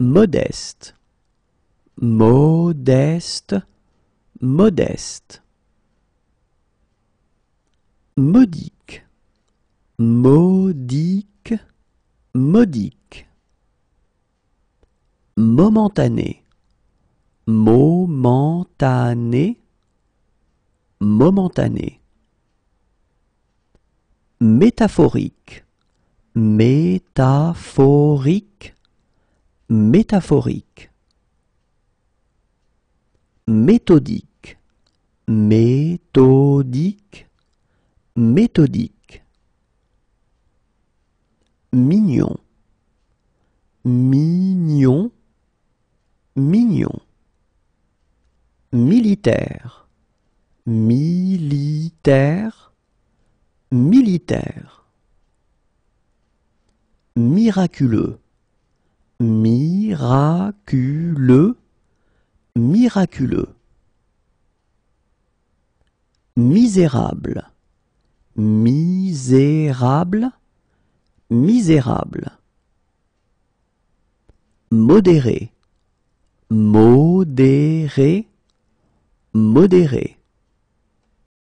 modeste, modeste, modeste. Modique, modique, modique. Momentané, momentané, momentané. Métaphorique, métaphorique, métaphorique, méthodique, méthodique, méthodique, mignon, mignon, mignon, militaire, militaire, militaire, miraculeux miraculeux, miraculeux. Misérable, misérable, misérable. Modéré, modéré, modéré.